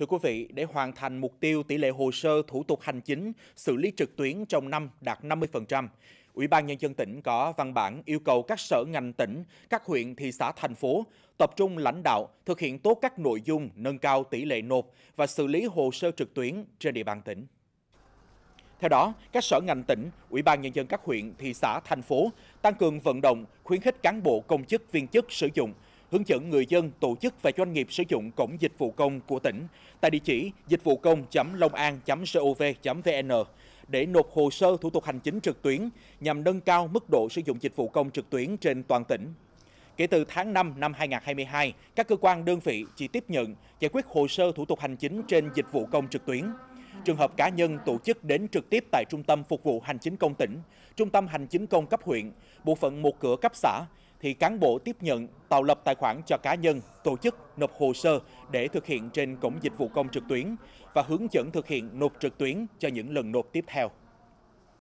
Thưa quý vị, để hoàn thành mục tiêu tỷ lệ hồ sơ thủ tục hành chính xử lý trực tuyến trong năm đạt 50%, Ủy ban Nhân dân tỉnh có văn bản yêu cầu các sở ngành tỉnh, các huyện, thị xã, thành phố tập trung lãnh đạo, thực hiện tốt các nội dung nâng cao tỷ lệ nộp và xử lý hồ sơ trực tuyến trên địa bàn tỉnh. Theo đó, các sở ngành tỉnh, Ủy ban Nhân dân các huyện, thị xã, thành phố tăng cường vận động, khuyến khích cán bộ công chức viên chức sử dụng hướng dẫn người dân, tổ chức và doanh nghiệp sử dụng cổng dịch vụ công của tỉnh tại địa chỉ dịch công.longan.gov.vn để nộp hồ sơ thủ tục hành chính trực tuyến nhằm nâng cao mức độ sử dụng dịch vụ công trực tuyến trên toàn tỉnh. Kể từ tháng 5 năm 2022, các cơ quan đơn vị chỉ tiếp nhận giải quyết hồ sơ thủ tục hành chính trên dịch vụ công trực tuyến. Trường hợp cá nhân tổ chức đến trực tiếp tại Trung tâm Phục vụ Hành chính Công tỉnh, Trung tâm Hành chính Công cấp huyện, bộ phận một cửa cấp xã thì cán bộ tiếp nhận tạo lập tài khoản cho cá nhân, tổ chức nộp hồ sơ để thực hiện trên cổng dịch vụ công trực tuyến và hướng dẫn thực hiện nộp trực tuyến cho những lần nộp tiếp theo.